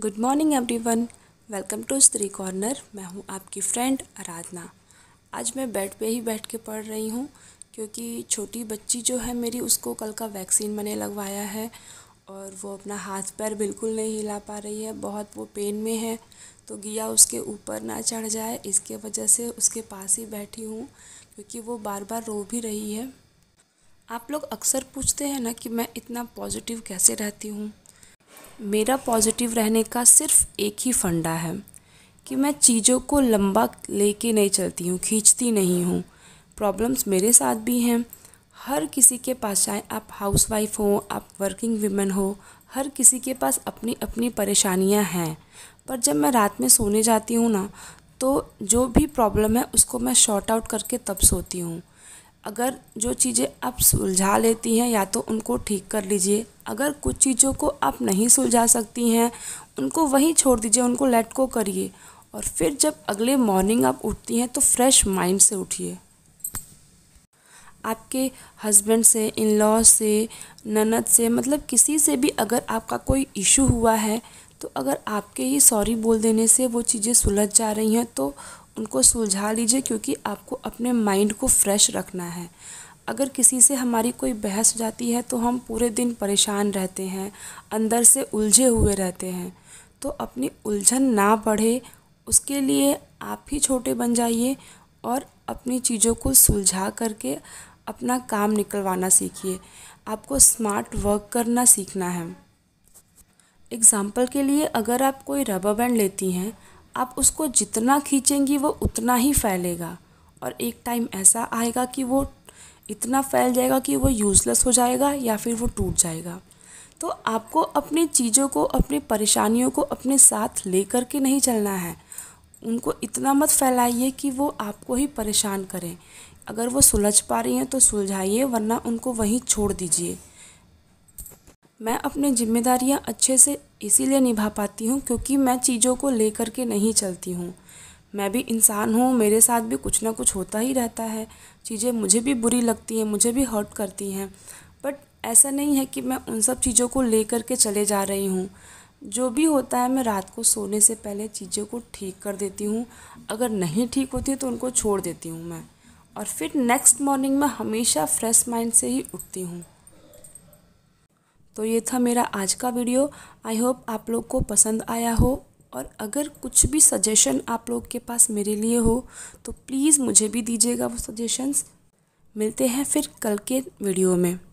good morning everyone welcome to Stree corner मैं हूँ आपकी फ्रेंड आराधना आज मैं बेड पे ही बैठ के पढ़ रही हूँ क्योंकि छोटी बच्ची जो है मेरी उसको कल का वैक्सीन मैंने लगवाया है और वो अपना हाथ पैर बिल्कुल नहीं हिला पा रही है बहुत वो पेन में है तो गिया उसके ऊपर ना चढ़ जाए इसके वजह से उसके पास ही बैठी हूँ क्योंकि वो बार बार रो भी रही है आप लोग अक्सर पूछते हैं ना कि मैं इतना पॉजिटिव कैसे रहती हूँ मेरा पॉजिटिव रहने का सिर्फ एक ही फंडा है कि मैं चीज़ों को लंबा लेके नहीं चलती हूँ खींचती नहीं हूँ प्रॉब्लम्स मेरे साथ भी हैं हर किसी के पास चाहे आप हाउस वाइफ हो आप वर्किंग वीमेन हो हर किसी के पास अपनी अपनी परेशानियाँ हैं पर जब मैं रात में सोने जाती हूँ ना तो जो भी प्रॉब्लम है उसको मैं शॉर्ट आउट करके तब सोती हूँ अगर जो चीज़ें आप सुलझा लेती हैं या तो उनको ठीक कर लीजिए अगर कुछ चीज़ों को आप नहीं सुलझा सकती हैं उनको वहीं छोड़ दीजिए उनको लेट को करिए और फिर जब अगले मॉर्निंग आप उठती हैं तो फ्रेश माइंड से उठिए आपके हस्बैंड से इन लॉ से ननद से मतलब किसी से भी अगर आपका कोई इशू हुआ है तो अगर आपके ही सॉरी बोल देने से वो चीज़ें सुलझ जा रही हैं तो उनको सुलझा लीजिए क्योंकि आपको अपने माइंड को फ्रेश रखना है अगर किसी से हमारी कोई बहस हो जाती है तो हम पूरे दिन परेशान रहते हैं अंदर से उलझे हुए रहते हैं तो अपनी उलझन ना बढ़े उसके लिए आप ही छोटे बन जाइए और अपनी चीज़ों को सुलझा करके अपना काम निकलवाना सीखिए आपको स्मार्ट वर्क करना सीखना है एग्ज़ाम्पल के लिए अगर आप कोई रबर बैंड लेती हैं आप उसको जितना खींचेंगी वो उतना ही फैलेगा और एक टाइम ऐसा आएगा कि वो इतना फैल जाएगा कि वो यूज़लेस हो जाएगा या फिर वो टूट जाएगा तो आपको अपनी चीज़ों को अपनी परेशानियों को अपने साथ लेकर के नहीं चलना है उनको इतना मत फैलाइए कि वो आपको ही परेशान करें अगर वो सुलझ पा रही हैं तो सुलझाइए वरना उनको वहीं छोड़ दीजिए मैं अपनी ज़िम्मेदारियाँ अच्छे से इसीलिए निभा पाती हूँ क्योंकि मैं चीज़ों को ले कर के नहीं चलती हूँ मैं भी इंसान हूँ मेरे साथ भी कुछ ना कुछ होता ही रहता है चीज़ें मुझे भी बुरी लगती हैं मुझे भी हर्ट करती हैं बट ऐसा नहीं है कि मैं उन सब चीज़ों को ले कर के चले जा रही हूँ जो भी होता है मैं रात को सोने से पहले चीज़ों को ठीक कर देती हूँ अगर नहीं ठीक होती तो उनको छोड़ देती हूँ मैं और फिर नेक्स्ट मॉर्निंग में हमेशा फ्रेश माइंड से ही उठती हूँ तो ये था मेरा आज का वीडियो आई होप आप लोग को पसंद आया हो और अगर कुछ भी सजेशन आप लोग के पास मेरे लिए हो तो प्लीज़ मुझे भी दीजिएगा वो सजेशंस मिलते हैं फिर कल के वीडियो में